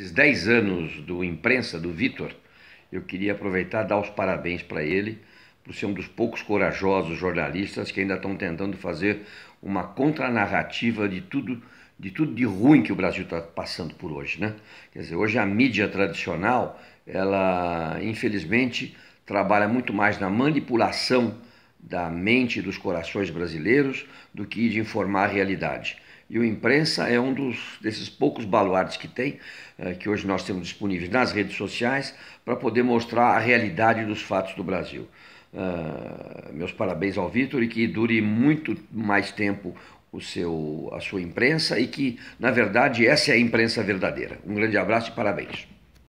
esses 10 anos do imprensa do Vitor, eu queria aproveitar e dar os parabéns para ele, por ser um dos poucos corajosos jornalistas que ainda estão tentando fazer uma contranarrativa de tudo de tudo de ruim que o Brasil está passando por hoje, né? Quer dizer, hoje a mídia tradicional, ela infelizmente trabalha muito mais na manipulação da mente e dos corações brasileiros do que de informar a realidade. E o imprensa é um dos, desses poucos baluartes que tem, eh, que hoje nós temos disponíveis nas redes sociais, para poder mostrar a realidade dos fatos do Brasil. Uh, meus parabéns ao Vitor e que dure muito mais tempo o seu, a sua imprensa e que, na verdade, essa é a imprensa verdadeira. Um grande abraço e parabéns.